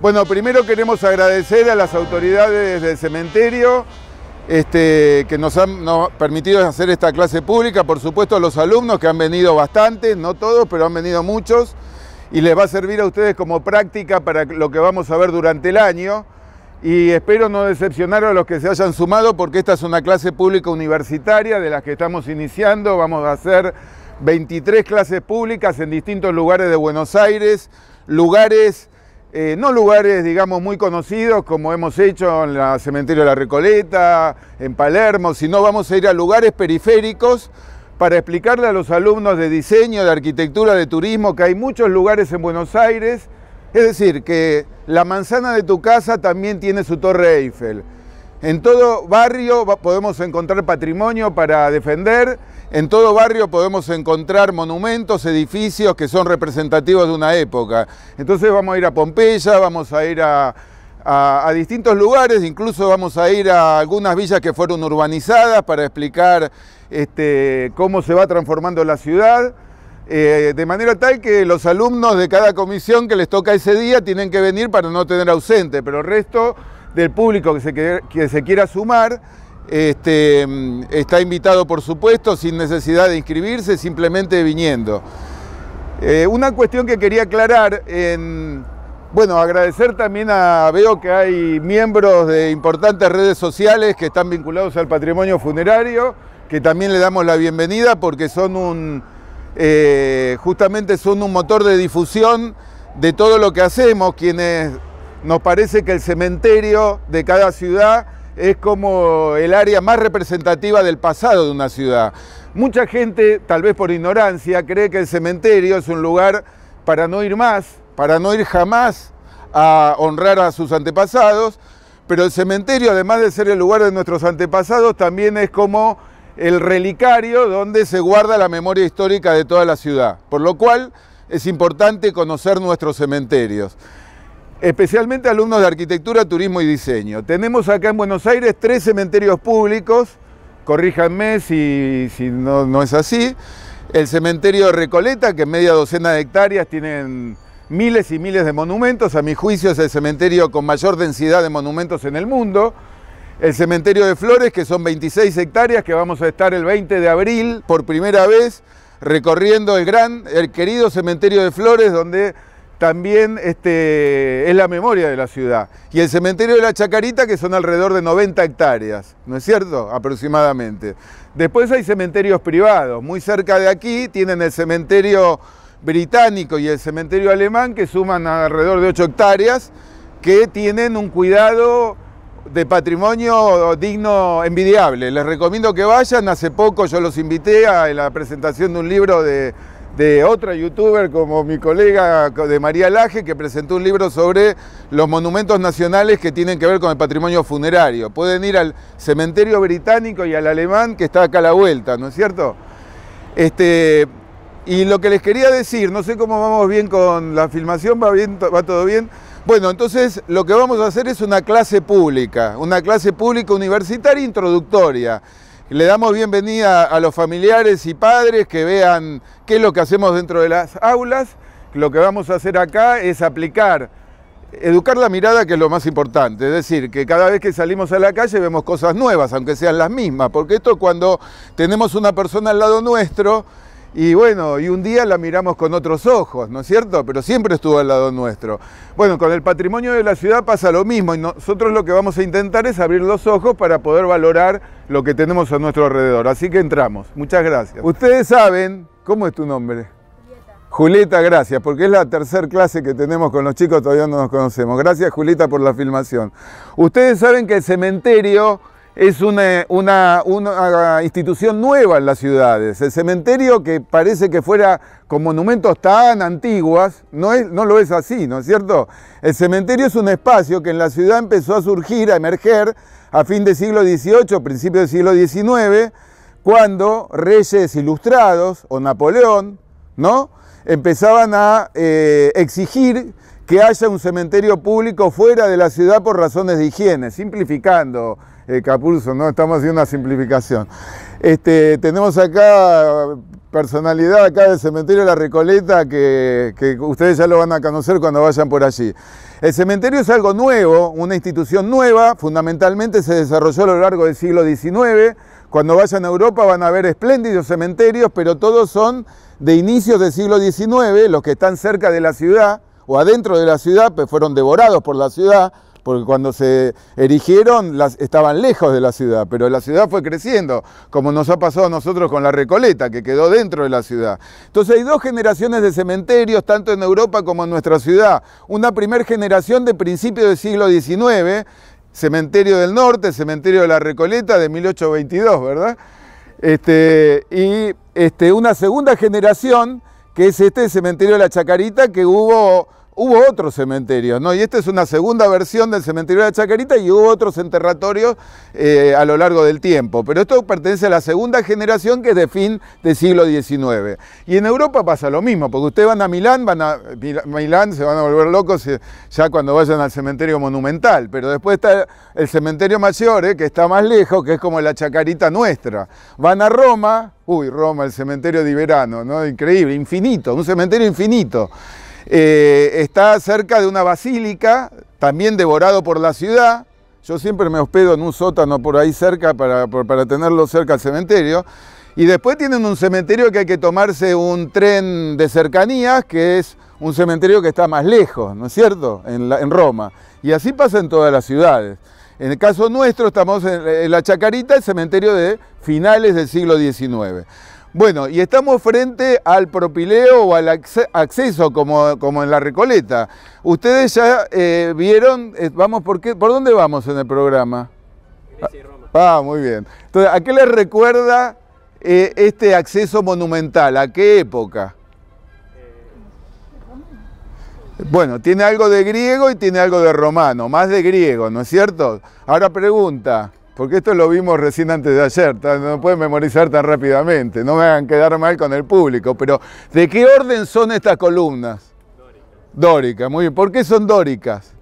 Bueno, primero queremos agradecer a las autoridades del cementerio este, que nos han permitido hacer esta clase pública, por supuesto a los alumnos que han venido bastantes, no todos, pero han venido muchos, y les va a servir a ustedes como práctica para lo que vamos a ver durante el año, y espero no decepcionar a los que se hayan sumado, porque esta es una clase pública universitaria de las que estamos iniciando, vamos a hacer 23 clases públicas en distintos lugares de Buenos Aires, lugares eh, no lugares, digamos, muy conocidos como hemos hecho en el Cementerio de la Recoleta, en Palermo, sino vamos a ir a lugares periféricos para explicarle a los alumnos de diseño, de arquitectura, de turismo, que hay muchos lugares en Buenos Aires. Es decir, que la manzana de tu casa también tiene su torre Eiffel. En todo barrio podemos encontrar patrimonio para defender en todo barrio podemos encontrar monumentos, edificios que son representativos de una época. Entonces vamos a ir a Pompeya, vamos a ir a, distintos lugares, incluso vamos a ir a algunas villas que fueron urbanizadas para explicar este, cómo se va transformando la ciudad. Eh, de manera tal que los alumnos de cada comisión que les toca ese día tienen que venir para no tener ausente, pero el resto del público que se quiera sumar este, mm, está invitado, por supuesto, sin necesidad de inscribirse, simplemente viniendo. Eh, una cuestión que quería aclarar, en, bueno, agradecer también a, veo que hay miembros de importantes redes sociales que están vinculados al patrimonio funerario, que también le damos la bienvenida porque son un, eh, justamente son un motor de difusión de todo lo que hacemos, quienes nos parece que el cementerio de cada ciudad es como el área más representativa del pasado de una ciudad. Mucha gente, tal vez por ignorancia, cree que el cementerio es un lugar para no ir más, para no ir jamás a honrar a sus antepasados, pero el cementerio, además de ser el lugar de nuestros antepasados, también es como el relicario donde se guarda la memoria histórica de toda la ciudad, por lo cual es importante conocer nuestros cementerios especialmente alumnos de arquitectura, turismo y diseño. Tenemos acá en Buenos Aires tres cementerios públicos, corríjanme si, no, no, es así. El cementerio de Recoleta, que media docena de hectáreas tienen miles y miles de monumentos, a mi juicio es el cementerio con mayor densidad de monumentos en el mundo. El cementerio de Flores, que son 26 hectáreas, que vamos a estar el 20 de abril por primera vez recorriendo el gran, el querido cementerio de Flores, donde también este, es la memoria de la ciudad. Y el cementerio de la Chacarita, que son alrededor de 90 hectáreas, ¿no es cierto? Aproximadamente. Después hay cementerios privados. Muy cerca de aquí tienen el cementerio británico y el cementerio alemán, que suman alrededor de 8 hectáreas, que tienen un cuidado de patrimonio digno, envidiable. Les recomiendo que vayan. Hace poco yo los invité a la presentación de un libro de de otra youtuber como mi colega de María Laje, que presentó un libro sobre los monumentos nacionales que tienen que ver con el patrimonio funerario. Pueden ir al cementerio británico y al alemán, que está acá a la vuelta, ¿no es cierto? Este, y lo que les quería decir, no sé cómo vamos bien con la filmación, ¿va, bien, va todo bien? Bueno, entonces lo que vamos a hacer es una clase pública, una clase pública universitaria introductoria. Le damos bienvenida a los familiares y padres que vean qué es lo que hacemos dentro de las aulas. Lo que vamos a hacer acá es aplicar, educar la mirada, que es lo más importante. Es decir, que cada vez que salimos a la calle vemos cosas nuevas, aunque sean las mismas. Porque esto cuando tenemos una persona al lado nuestro, y bueno, y un día la miramos con otros ojos, ¿no es cierto? Pero siempre estuvo al lado nuestro. Bueno, con el patrimonio de la ciudad pasa lo mismo y nosotros lo que vamos a intentar es abrir los ojos para poder valorar lo que tenemos a nuestro alrededor. Así que entramos. Muchas gracias. Ustedes saben, ¿cómo es tu nombre? Julieta, Julieta gracias, porque es la tercera clase que tenemos con los chicos, todavía no nos conocemos. Gracias Julieta por la filmación. Ustedes saben que el cementerio es una, una, ah, institución nueva en las ciudades. El cementerio que parece que fuera con monumentos tan antiguos, no, es, no lo es así, ¿no es cierto? El cementerio es un espacio que en la ciudad empezó a surgir, a emerger, a fin del siglo XVIII, principio del siglo XIX, cuando reyes ilustrados o Napoleón, ¿no? Empezaban a eh, exigir que haya un cementerio público fuera de la ciudad por razones de higiene, simplificando, eh, Capulso, ¿no? Estamos haciendo una simplificación. Este, tenemos acá personalidad acá del cementerio La Recoleta que, que ustedes ya lo van a conocer cuando vayan por allí. El cementerio es algo nuevo, una institución nueva, fundamentalmente se desarrolló a lo largo del siglo XIX. Cuando vayan a Europa van a ver espléndidos cementerios, pero todos son de inicios del siglo XIX, los que están cerca de la ciudad o adentro de la ciudad, pues fueron devorados por la ciudad, porque cuando se erigieron estaban lejos de la ciudad, pero la ciudad fue creciendo, como nos ha pasado a nosotros con la Recoleta, que quedó dentro de la ciudad. Entonces hay dos generaciones de cementerios, tanto en Europa como en nuestra ciudad. Una primera generación de principios del siglo XIX, Cementerio del Norte, Cementerio de la Recoleta de 1822, ¿verdad? Este, y este, una segunda generación, que es este Cementerio de la Chacarita, que hubo hubo otros cementerios, ¿no? Y esta es una segunda versión del cementerio de la Chacarita y hubo otros enterratorios eh, a lo largo del tiempo. Pero esto pertenece a la segunda generación que es de fin del siglo XIX. Y en Europa pasa lo mismo, porque ustedes van a Milán, van a Milán, se van a volver locos eh, ya cuando vayan al cementerio monumental. Pero después está el cementerio mayor, eh, que está más lejos, que es como la Chacarita nuestra. Van a Roma, uy, Roma, el cementerio de verano, ¿no? Increíble, infinito, un cementerio infinito. Eh, está cerca de una basílica, también devorado por la ciudad. Yo siempre me hospedo en un sótano por ahí cerca para, tenerlo cerca al cementerio. Y después tienen un cementerio que hay que tomarse un tren de cercanías, que es un cementerio que está más lejos, ¿no es cierto?, en, Roma. Y así pasa en todas las ciudades. En el caso nuestro estamos en, en la Chacarita, el cementerio de finales del siglo XIX. Bueno, y estamos frente al propileo o al acceso, como, en la Recoleta. Ustedes ya eh, vieron, eh, vamos por, qué, ¿por dónde vamos en el programa? Ah, ah muy bien. Entonces, ¿a qué les recuerda eh, este acceso monumental? ¿A qué época? Bueno, tiene algo de griego y tiene algo de romano, más de griego, ¿no es cierto? Ahora pregunta, porque esto lo vimos recién antes de ayer, no pueden memorizar tan rápidamente, no me hagan quedar mal con el público, pero ¿de qué orden son estas columnas? Dórica. muy bien. ¿Por qué son dóricas?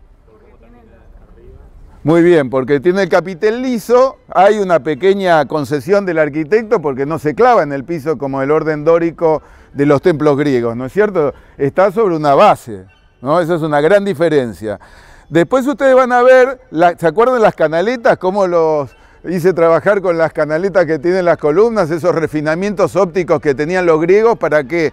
Muy bien, porque tiene el capitel liso, hay una pequeña concesión del arquitecto porque no se clava en el piso como el orden dórico de los templos griegos, ¿no es cierto? Está sobre una base, ¿no? Esa es una gran diferencia. Después ustedes van a ver, ¿se acuerdan las canaletas? Cómo los hice trabajar con las canaletas que tienen las columnas, esos refinamientos ópticos que tenían los griegos para que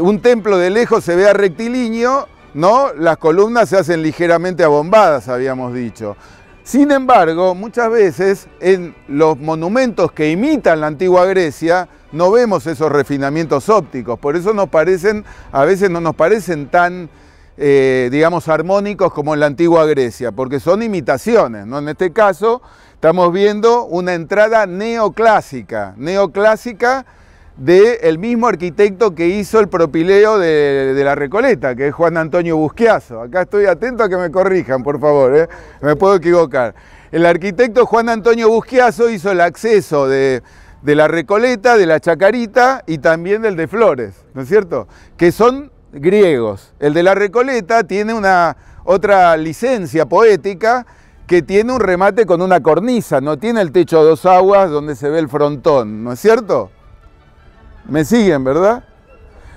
un templo de lejos se vea rectilíneo, ¿no? Las columnas se hacen ligeramente abombadas, habíamos dicho. Sin embargo, muchas veces en los monumentos que imitan la antigua Grecia no vemos esos refinamientos ópticos, por eso nos parecen, a veces no nos parecen tan eh, digamos, armónicos como en la antigua Grecia, porque son imitaciones, ¿no? En este caso estamos viendo una entrada neoclásica, neoclásica del mismo arquitecto que hizo el propileo de, la Recoleta, que es Juan Antonio Busquiazo. Acá estoy atento a que me corrijan, por favor, ¿eh? me puedo equivocar. El arquitecto Juan Antonio Busquiazo hizo el acceso de, de la Recoleta, de la Chacarita y también del de Flores, ¿no es cierto? Que son griegos. El de la Recoleta tiene una otra licencia poética que tiene un remate con una cornisa, no tiene el techo a dos aguas donde se ve el frontón, ¿no es cierto? ¿Me siguen, verdad?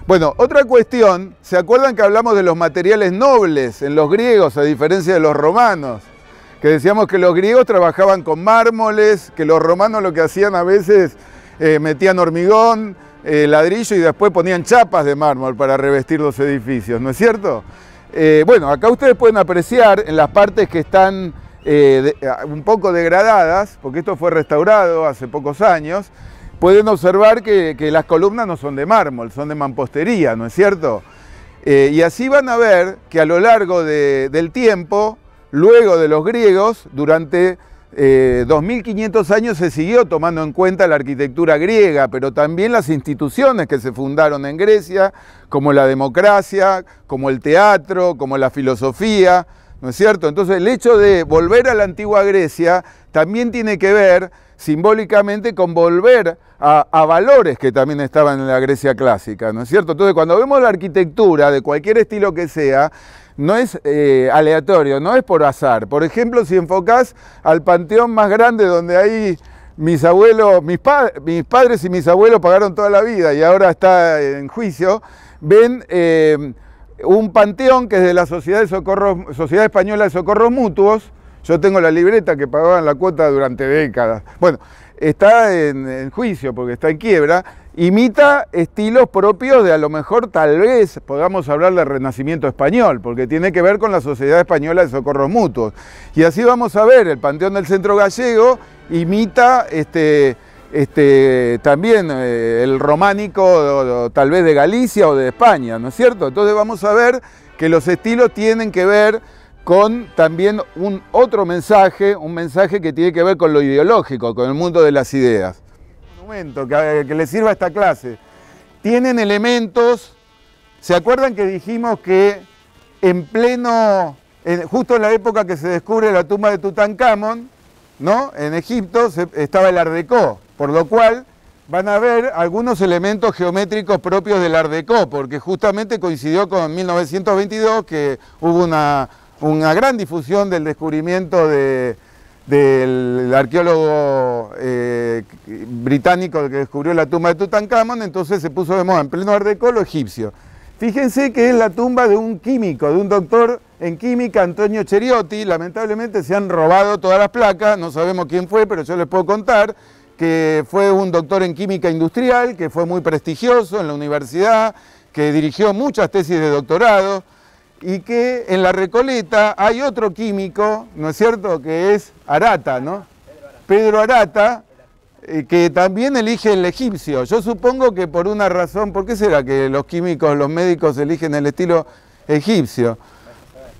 Bueno, otra cuestión, ¿se acuerdan que hablamos de los materiales nobles en los griegos, a diferencia de los romanos? Que decíamos que los griegos trabajaban con mármoles, que los romanos lo que hacían a veces eh, metían hormigón, eh, ladrillo y después ponían chapas de mármol para revestir los edificios, ¿no es cierto? Eh, bueno, acá ustedes pueden apreciar en las partes que están eh, ah, un poco degradadas, porque esto fue restaurado hace pocos años, pueden observar que, las columnas no son de mármol, son de mampostería, ¿no es cierto? y así van a ver que a lo largo del tiempo, luego de los griegos, durante 2.500 eh, años se siguió tomando en cuenta la arquitectura griega, pero también las instituciones que se fundaron en Grecia, como la democracia, como el teatro, como la filosofía, ¿no es cierto? Entonces el hecho de volver a la antigua Grecia también tiene que ver simbólicamente con volver a, a, valores que también estaban en la Grecia clásica, ¿no es cierto? Entonces, cuando vemos la arquitectura de cualquier estilo que sea, no es eh, aleatorio, no es por azar. Por ejemplo, si enfocás al panteón más grande donde hay mis abuelos, mis, mis, padres y mis abuelos pagaron toda la vida y ahora está en juicio, ven eh, un panteón que es de la Sociedad, de Socorro, Sociedad Española de Socorros Mutuos, yo tengo la libreta que pagaban la cuota durante décadas, bueno, está en juicio porque está en quiebra, imita estilos propios de a lo mejor tal vez podamos hablar del Renacimiento español, porque tiene que ver con la Sociedad Española de Socorros Mutuos. Y así vamos a ver, el Panteón del Centro Gallego imita este, este, también eh, el románico tal vez de Galicia o de España, ¿no es cierto? Entonces vamos a ver que los estilos tienen que ver con también un otro mensaje, un mensaje que tiene que ver con lo ideológico, con el mundo de las ideas que, eh, que le sirva esta clase. Tienen elementos, ¿se acuerdan que dijimos que en pleno, justo en la época que se descubre la tumba de Tutankamón, ¿no? en Egipto estaba el Ardecó, por lo cual van a ver algunos elementos geométricos propios del Ardecó, porque justamente coincidió con 1922 que hubo una, una gran difusión del descubrimiento de, del arqueólogo eh, británico que descubrió la tumba de Tutankamón, entonces se puso de moda en pleno arte egipcio. Fíjense que es la tumba de un químico, de un doctor en química, Antonio Cheriotti. Lamentablemente se han robado todas las placas, no sabemos quién fue, pero yo les puedo contar que fue un doctor en química industrial, que fue muy prestigioso en la universidad, que dirigió muchas tesis de doctorado, y que en la Recoleta hay otro químico, ¿no es cierto?, que es Arata, ¿no? Pedro Arata, eh, que también elige el egipcio. Yo supongo que por una razón, ¿por qué será que los químicos, los médicos eligen el estilo egipcio?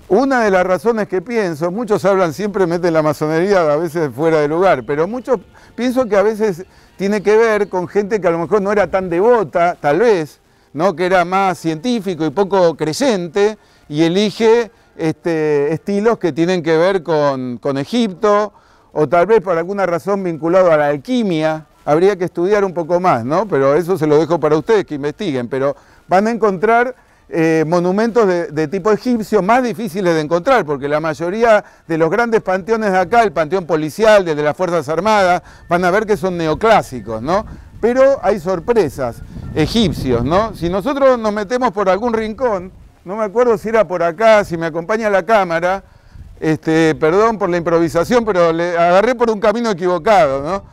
Una de las razones que pienso, muchos hablan siempre, meten la masonería a veces fuera de lugar, pero muchos pienso que a veces tiene que ver con gente que a lo mejor no era tan devota, tal vez, ¿no? que era más científico y poco creyente, y elige este, estilos que tienen que ver con, Egipto o tal vez por alguna razón vinculado a la alquimia. Habría que estudiar un poco más, ¿no? Pero eso se lo dejo para ustedes que investiguen. Pero van a encontrar eh, monumentos de, de, tipo egipcio más difíciles de encontrar, porque la mayoría de los grandes panteones de acá, el panteón policial, desde las Fuerzas Armadas, van a ver que son neoclásicos, ¿no? Pero hay sorpresas, egipcios, ¿no? Si nosotros nos metemos por algún rincón, no me acuerdo si era por acá, si me acompaña la cámara, este, perdón por la improvisación, pero le agarré por un camino equivocado, ¿no?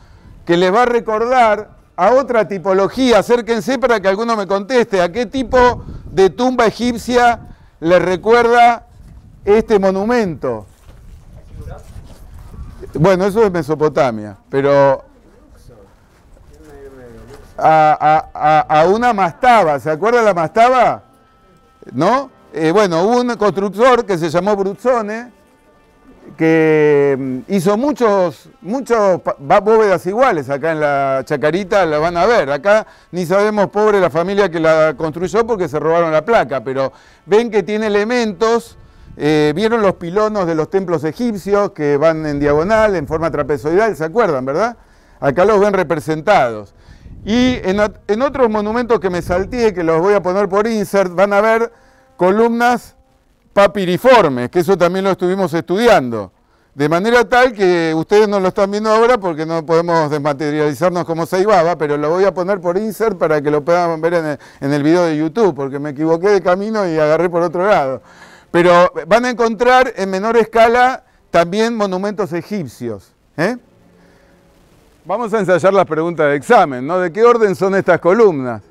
que les va a recordar a otra tipología, acérquense para que alguno me conteste, a qué tipo de tumba egipcia le recuerda este monumento. Bueno, eso es Mesopotamia, pero a, a una mastaba, ¿se acuerda la mastaba? ¿no? Eh, bueno, hubo un constructor que se llamó Bruzzone, que mm, hizo muchos, bóvedas iguales acá en la Chacarita, la van a ver. Acá ni sabemos, pobre la familia que la construyó porque se robaron la placa, pero ven que tiene elementos, eh, vieron los pilonos de los templos egipcios que van en diagonal, en forma trapezoidal, ¿se acuerdan, verdad? Acá los ven representados. Y en, otros monumentos que me salté, que los voy a poner por insert, van a ver columnas papiriformes, que eso también lo estuvimos estudiando. De manera tal que ustedes no lo están viendo ahora porque no podemos desmaterializarnos como se ibaba, pero lo voy a poner por insert para que lo puedan ver en el, en el video de YouTube, porque me equivoqué de camino y agarré por otro lado. Pero van a encontrar en menor escala también monumentos egipcios. ¿eh? Vamos a ensayar las preguntas de examen, ¿no? ¿De qué orden son estas columnas?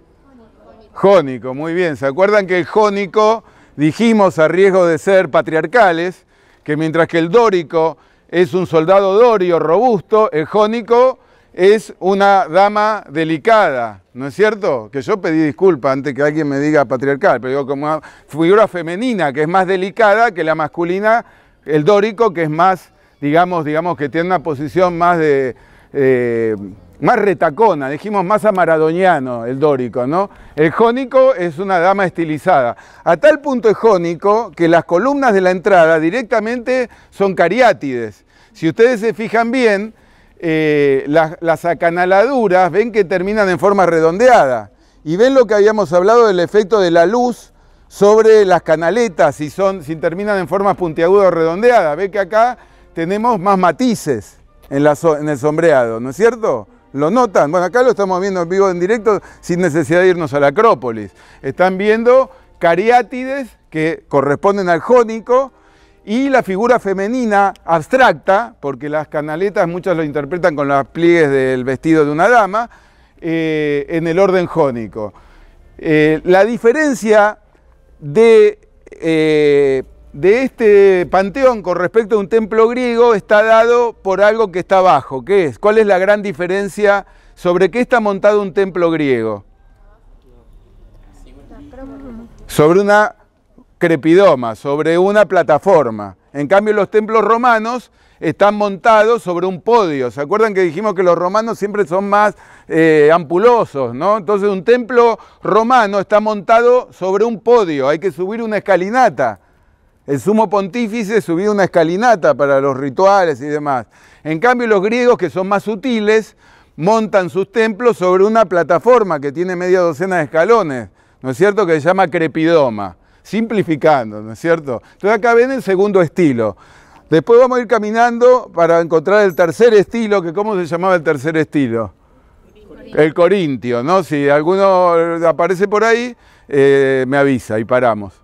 Jónico, muy bien. ¿Se acuerdan que el jónico dijimos a riesgo de ser patriarcales, que mientras que el dórico es un soldado dorio robusto, el jónico es una dama delicada, ¿no es cierto? Que yo pedí disculpa antes que alguien me diga patriarcal, pero digo como una figura femenina que es más delicada que la masculina, el dórico que es más, digamos, digamos que tiene una posición más de, eh, más retacona, dijimos más amaradoñano el dórico, ¿no? El jónico es una dama estilizada. A tal punto es jónico que las columnas de la entrada directamente son cariátides. Si ustedes se fijan bien, eh, las, acanaladuras ven que terminan en forma redondeada. Y ven lo que habíamos hablado del efecto de la luz sobre las canaletas, si, son, si terminan en forma puntiaguda o redondeada. Ve que acá tenemos más matices en, el sombreado, ¿no es cierto? ¿Lo notan? Bueno, acá lo estamos viendo en vivo, en directo, sin necesidad de irnos a la Acrópolis. Están viendo cariátides que corresponden al jónico y la figura femenina abstracta, porque las canaletas muchas lo interpretan con las pliegues del vestido de una dama, eh, en el orden jónico. Eh, la diferencia de eh, de este panteón con respecto a un templo griego está dado por algo que está abajo. ¿Qué es? ¿Cuál es la gran diferencia sobre qué está montado un templo griego? Sobre una crepidoma, sobre una plataforma. En cambio, los templos romanos están montados sobre un podio. ¿Se acuerdan que dijimos que los romanos siempre son más eh, ampulosos, no? Entonces, un templo romano está montado sobre un podio, hay que subir una escalinata. El sumo pontífice subía una escalinata para los rituales y demás. En cambio, los griegos, que son más sutiles, montan sus templos sobre una plataforma que tiene media docena de escalones, ¿no es cierto?, que se llama crepidoma, simplificando, ¿no es cierto? Entonces acá ven el segundo estilo. Después vamos a ir caminando para encontrar el tercer estilo, que ¿cómo se llamaba el tercer estilo? El corintio, ¿no? Si alguno aparece por ahí, eh, me avisa y paramos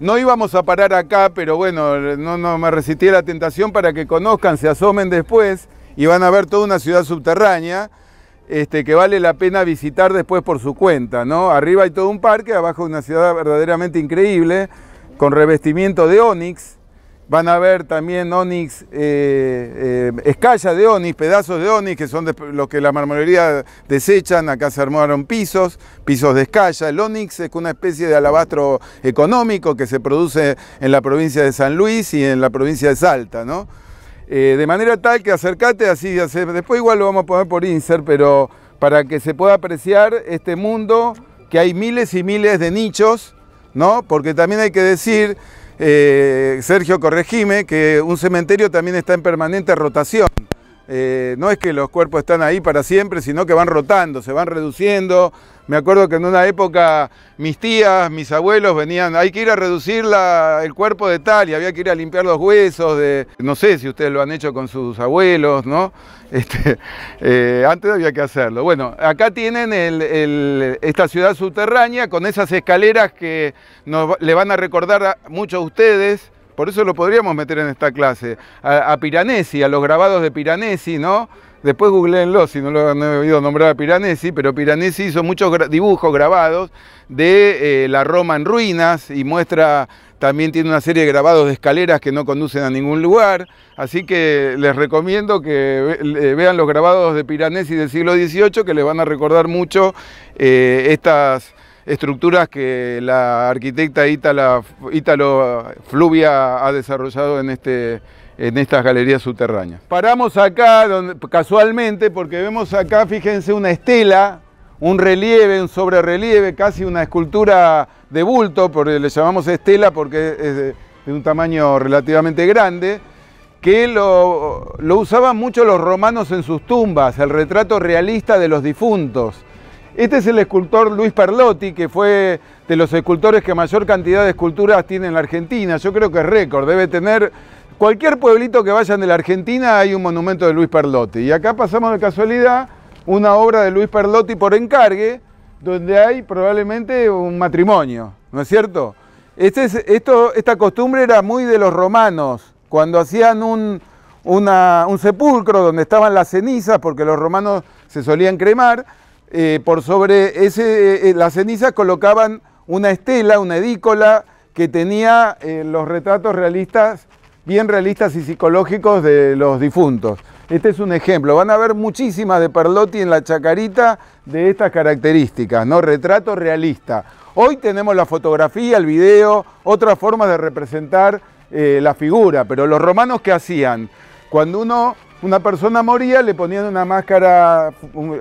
no íbamos a parar acá, pero bueno, no, me resistí a la tentación para que conozcan, se asomen después y van a ver toda una ciudad subterránea este, que vale la pena visitar después por su cuenta, ¿no? Arriba hay todo un parque, abajo una ciudad verdaderamente increíble, con revestimiento de ónix, van a ver también onix, eh, eh, escalla de onix, pedazos de onix, que son los que la marmolería desechan, acá se armaron pisos, pisos de escalla. El onix es una especie de alabastro económico que se produce en la provincia de San Luis y en la provincia de Salta, ¿no? Eh, de manera tal que acercate así, después igual lo vamos a poner por insert, pero para que se pueda apreciar este mundo, que hay miles y miles de nichos, ¿no? Porque también hay que decir eh, Sergio Corregime, que un cementerio también está en permanente rotación. Eh, no es que los cuerpos están ahí para siempre, sino que van rotando, se van reduciendo, me acuerdo que en una época mis tías, mis abuelos venían, hay que ir a reducir el cuerpo de tal y había que ir a limpiar los huesos de, no sé si ustedes lo han hecho con sus abuelos, ¿no? Este, eh, antes había que hacerlo. Bueno, acá tienen esta ciudad subterránea con esas escaleras que le van a recordar mucho a ustedes. Por eso lo podríamos meter en esta clase, a Piranesi, a los grabados de Piranesi, ¿no? Después googleenlo si no lo han oído nombrar a Piranesi, pero Piranesi hizo muchos dibujos grabados de eh, la Roma en ruinas y muestra, también tiene una serie de grabados de escaleras que no conducen a ningún lugar. Así que les recomiendo que vean los grabados de Piranesi del siglo XVIII que les van a recordar mucho eh, estas estructuras que la arquitecta Ítalo Fluvia ha desarrollado en este en estas galerías subterráneas. Paramos acá casualmente porque vemos acá, fíjense, una estela, un relieve, un sobrerelieve, casi una escultura de bulto, porque le llamamos estela porque es de, un tamaño relativamente grande, que lo, lo usaban mucho los romanos en sus tumbas, el retrato realista de los difuntos. Este es el escultor Luis Perlotti, que fue de los escultores que mayor cantidad de esculturas tiene en la Argentina. Yo creo que es récord, debe tener Cualquier pueblito que vayan de la Argentina hay un monumento de Luis Perlotti. Y acá pasamos de casualidad una obra de Luis Perlotti por encargue, donde hay probablemente un matrimonio, ¿no es cierto? Este esta costumbre era muy de los romanos, cuando hacían un, sepulcro donde estaban las cenizas, porque los romanos se solían cremar, eh, por sobre ese, eh, eh, las cenizas colocaban una estela, una edícola, que tenía los retratos realistas bien realistas y psicológicos de los difuntos. Este es un ejemplo. Van a ver muchísimas de Perlotti en la chacarita de estas características, ¿no? Retrato realista. Hoy tenemos la fotografía, el video, otras formas de representar eh, la figura, pero los romanos ¿qué hacían? Cuando uno, una persona moría, le ponían una máscara,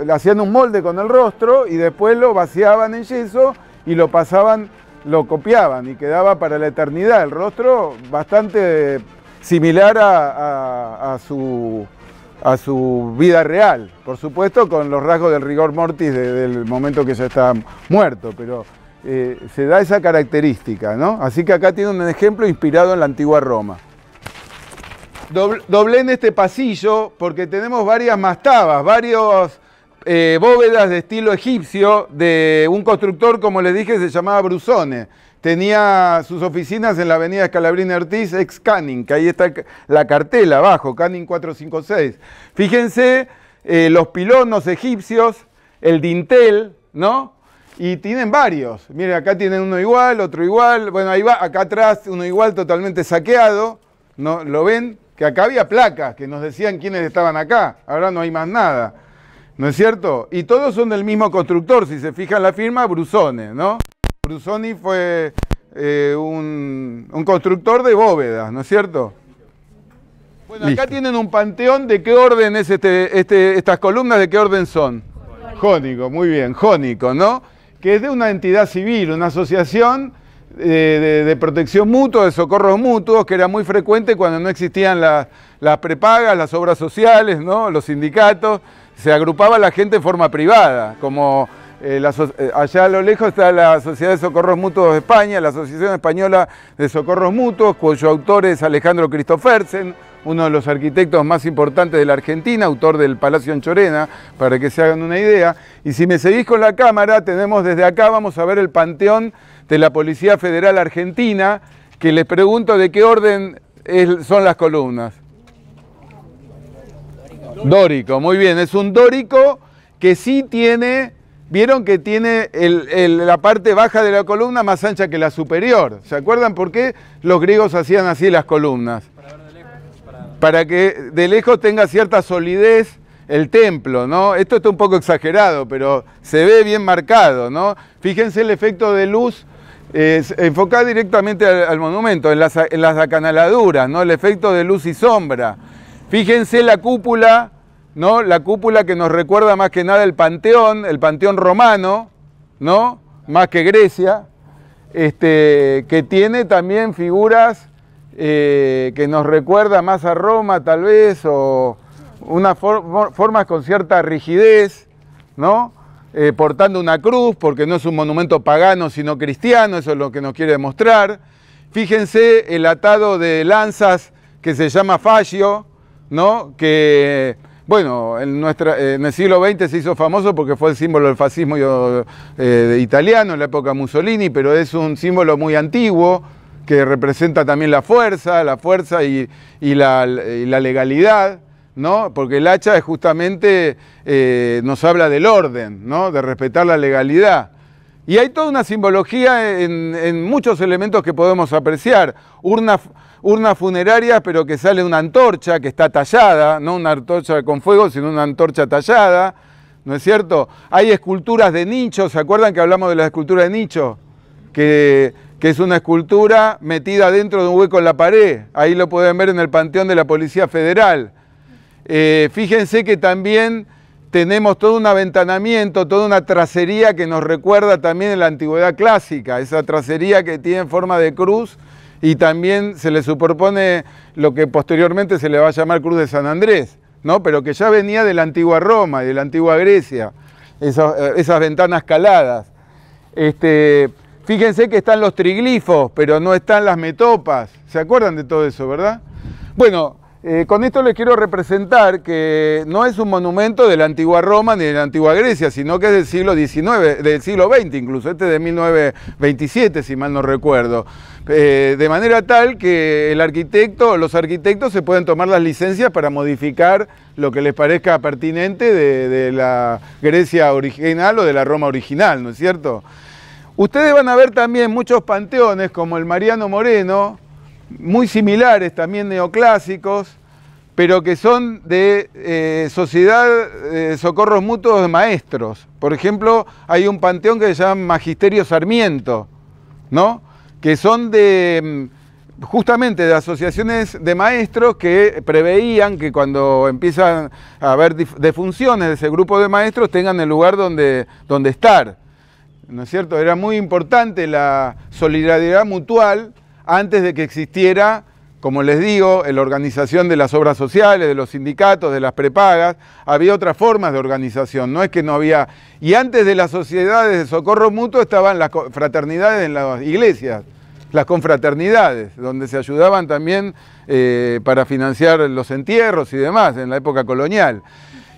le hacían un molde con el rostro y después lo vaciaban en yeso y lo pasaban lo copiaban y quedaba para la eternidad el rostro bastante similar a, su, a su vida real, por supuesto con los rasgos del rigor mortis del momento que ya está muerto, pero eh, se da esa característica, ¿no? Así que acá tiene un ejemplo inspirado en la antigua Roma. Doblé en este pasillo porque tenemos varias mastabas, varios eh, bóvedas de estilo egipcio de un constructor, como les dije, se llamaba Brusone. Tenía sus oficinas en la avenida Escalabrín Ortiz, ex Canning, que ahí está la cartela abajo, Canning 456. Fíjense eh, los pilonos egipcios, el dintel, ¿no? Y tienen varios. Miren, acá tienen uno igual, otro igual. Bueno, ahí va, acá atrás uno igual totalmente saqueado. ¿no? ¿Lo ven? Que acá había placas que nos decían quiénes estaban acá. Ahora no hay más nada. ¿No es cierto? Y todos son del mismo constructor, si se fijan la firma, Brusone, ¿no? Brusoni fue eh, un, constructor de bóvedas, ¿no es cierto? Bueno, acá tienen un panteón de qué orden es este, este, estas columnas, de qué orden son. Jónico, muy bien, jónico, ¿no? Que es de una entidad civil, una asociación eh, de, protección mutua, de socorros mutuos, que era muy frecuente cuando no existían las prepagas, las obras sociales, ¿no? Los sindicatos se agrupaba la gente en forma privada, como eh, eh, allá a lo lejos está la Sociedad de Socorros Mutuos de España, la Asociación Española de Socorros Mutuos, cuyo autor es Alejandro Christoffersen, uno de los arquitectos más importantes de la Argentina, autor del Palacio Anchorena, para que se hagan una idea. Y si me seguís con la cámara, tenemos desde acá, vamos a ver el panteón de la Policía Federal Argentina, que les pregunto de qué orden son las columnas. Dórico, muy bien. Es un dórico que sí tiene, vieron que tiene la parte baja de la columna más ancha que la superior. ¿Se acuerdan por qué los griegos hacían así las columnas? Para, que de lejos tenga cierta solidez el templo, ¿no? Esto está un poco exagerado, pero se ve bien marcado, ¿no? Fíjense el efecto de luz es directamente al, monumento, en las, en las acanaladuras, ¿no? el efecto de luz y sombra. Fíjense la cúpula, ¿no? La cúpula que nos recuerda más que nada el panteón, el panteón romano, ¿no? Más que Grecia, este, que tiene también figuras eh, que nos recuerda más a Roma tal vez, o unas formas con cierta rigidez, ¿no? Eh, portando una cruz, porque no es un monumento pagano sino cristiano, eso es lo que nos quiere demostrar. Fíjense el atado de lanzas que se llama fallo, ¿no? Que, bueno, en, en el siglo XX se hizo famoso porque fue el símbolo del fascismo eh, italiano en la época Mussolini, pero es un símbolo muy antiguo que representa también la fuerza, la fuerza y, la, legalidad, ¿no? Porque el hacha es justamente eh, nos habla del orden, ¿no? De respetar la legalidad. Y hay toda una simbología en, muchos elementos que podemos apreciar. Urnas urna funeraria pero que sale una antorcha que está tallada, no una antorcha con fuego, sino una antorcha tallada, ¿no es cierto? Hay esculturas de nicho, ¿se acuerdan que hablamos de la escultura de nicho? Que, es una escultura metida dentro de un hueco en la pared, ahí lo pueden ver en el Panteón de la Policía Federal. Eh, fíjense que también tenemos todo un aventanamiento, toda una tracería que nos recuerda también en la antigüedad clásica, esa tracería que tiene forma de cruz y también se le superpone lo que posteriormente se le va a llamar Cruz de San Andrés, ¿no? pero que ya venía de la antigua Roma y de la antigua Grecia, esas, eh, ventanas caladas. Este, fíjense que están los triglifos, pero no están las metopas, ¿se acuerdan de todo eso, verdad? Bueno, eh, con esto les quiero representar que no es un monumento de la antigua Roma ni de la antigua Grecia, sino que es del siglo XIX, del siglo XX incluso, este de 1927 si mal no recuerdo. Eh, de manera tal que el arquitecto, los arquitectos se pueden tomar las licencias para modificar lo que les parezca pertinente de la Grecia original o de la Roma original, ¿no es cierto? Ustedes van a ver también muchos panteones como el Mariano Moreno, muy similares, también neoclásicos, pero que son de eh, sociedad de eh, socorros mutuos de maestros. Por ejemplo, hay un panteón que se llama Magisterio Sarmiento, ¿no? que son de mm, justamente de asociaciones de maestros que preveían que cuando empiezan a haber defunciones de ese grupo de maestros tengan el lugar donde, donde estar. ¿No es cierto? Era muy importante la solidaridad mutual antes de que existiera, como les digo, la organización de las obras sociales, de los sindicatos, de las prepagas, había otras formas de organización, no es que no había... Y antes de las sociedades de socorro mutuo estaban las fraternidades en las iglesias, las confraternidades, donde se ayudaban también eh, para financiar los entierros y demás, en la época colonial.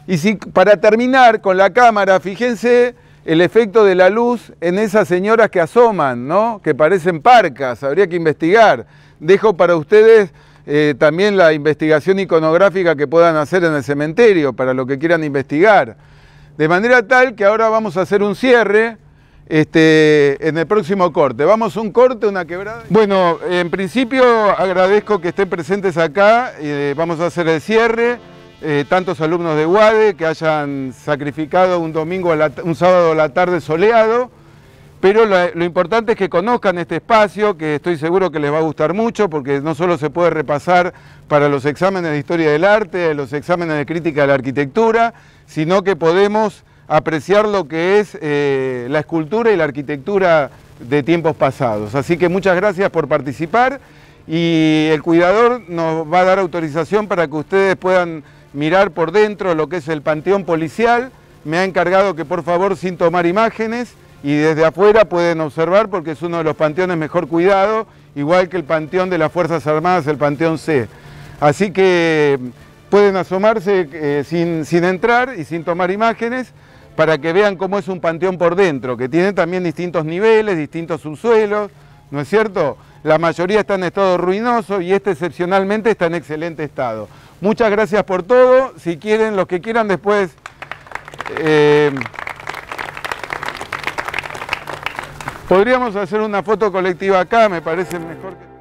Y si, para terminar con la Cámara, fíjense el efecto de la luz en esas señoras que asoman, ¿no? que parecen parcas, habría que investigar. Dejo para ustedes eh, también la investigación iconográfica que puedan hacer en el cementerio, para lo que quieran investigar. De manera tal que ahora vamos a hacer un cierre este, en el próximo corte. Vamos un corte, una quebrada. Bueno, en principio agradezco que estén presentes acá, eh, vamos a hacer el cierre. Eh, tantos alumnos de UADE que hayan sacrificado un domingo, un sábado a la tarde soleado, pero lo, importante es que conozcan este espacio, que estoy seguro que les va a gustar mucho, porque no solo se puede repasar para los exámenes de Historia del Arte, los exámenes de Crítica de la Arquitectura, sino que podemos apreciar lo que es eh, la escultura y la arquitectura de tiempos pasados. Así que muchas gracias por participar y el cuidador nos va a dar autorización para que ustedes puedan mirar por dentro lo que es el panteón policial. Me ha encargado que por favor sin tomar imágenes y desde afuera pueden observar porque es uno de los panteones mejor cuidado, igual que el panteón de las Fuerzas Armadas, el panteón C. Así que mm, pueden asomarse eh, sin, sin entrar y sin tomar imágenes para que vean cómo es un panteón por dentro, que tiene también distintos niveles, distintos subsuelos, ¿no es cierto? La mayoría está en estado ruinoso y este excepcionalmente está en excelente estado. Muchas gracias por todo. Si quieren, los que quieran después... Eh, podríamos hacer una foto colectiva acá, me parece mejor